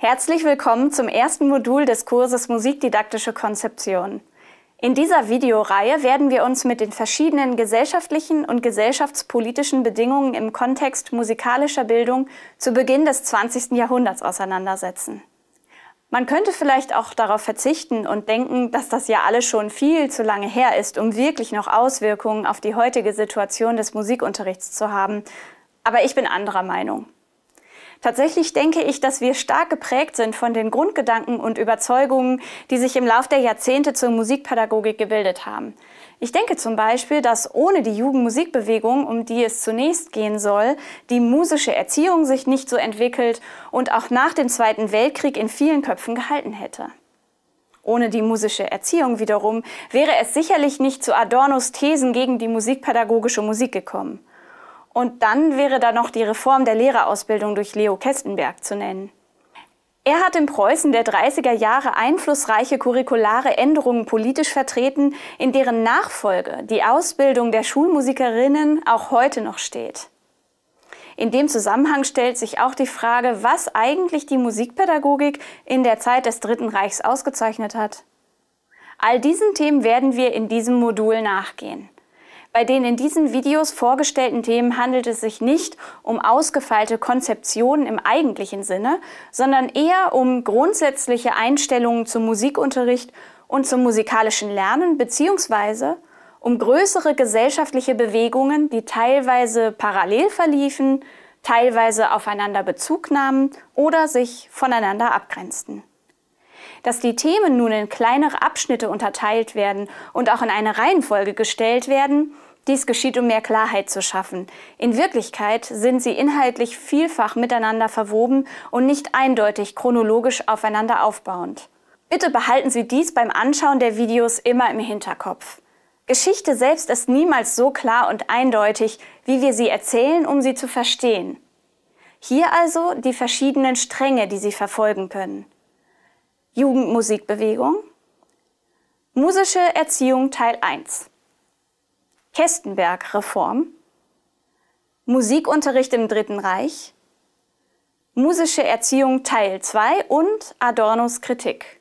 Herzlich willkommen zum ersten Modul des Kurses Musikdidaktische Konzeption. In dieser Videoreihe werden wir uns mit den verschiedenen gesellschaftlichen und gesellschaftspolitischen Bedingungen im Kontext musikalischer Bildung zu Beginn des 20. Jahrhunderts auseinandersetzen. Man könnte vielleicht auch darauf verzichten und denken, dass das ja alles schon viel zu lange her ist, um wirklich noch Auswirkungen auf die heutige Situation des Musikunterrichts zu haben. Aber ich bin anderer Meinung. Tatsächlich denke ich, dass wir stark geprägt sind von den Grundgedanken und Überzeugungen, die sich im Lauf der Jahrzehnte zur Musikpädagogik gebildet haben. Ich denke zum Beispiel, dass ohne die Jugendmusikbewegung, um die es zunächst gehen soll, die musische Erziehung sich nicht so entwickelt und auch nach dem Zweiten Weltkrieg in vielen Köpfen gehalten hätte. Ohne die musische Erziehung wiederum wäre es sicherlich nicht zu Adornos Thesen gegen die musikpädagogische Musik gekommen. Und dann wäre da noch die Reform der Lehrerausbildung durch Leo Kestenberg zu nennen. Er hat in Preußen der 30er Jahre einflussreiche curriculare Änderungen politisch vertreten, in deren Nachfolge die Ausbildung der Schulmusikerinnen auch heute noch steht. In dem Zusammenhang stellt sich auch die Frage, was eigentlich die Musikpädagogik in der Zeit des Dritten Reichs ausgezeichnet hat. All diesen Themen werden wir in diesem Modul nachgehen. Bei den in diesen Videos vorgestellten Themen handelt es sich nicht um ausgefeilte Konzeptionen im eigentlichen Sinne, sondern eher um grundsätzliche Einstellungen zum Musikunterricht und zum musikalischen Lernen bzw. um größere gesellschaftliche Bewegungen, die teilweise parallel verliefen, teilweise aufeinander Bezug nahmen oder sich voneinander abgrenzten. Dass die Themen nun in kleinere Abschnitte unterteilt werden und auch in eine Reihenfolge gestellt werden, dies geschieht, um mehr Klarheit zu schaffen. In Wirklichkeit sind sie inhaltlich vielfach miteinander verwoben und nicht eindeutig chronologisch aufeinander aufbauend. Bitte behalten Sie dies beim Anschauen der Videos immer im Hinterkopf. Geschichte selbst ist niemals so klar und eindeutig, wie wir sie erzählen, um sie zu verstehen. Hier also die verschiedenen Stränge, die Sie verfolgen können. Jugendmusikbewegung, Musische Erziehung Teil 1, Kestenberg-Reform, Musikunterricht im Dritten Reich, Musische Erziehung Teil 2 und Adornos Kritik.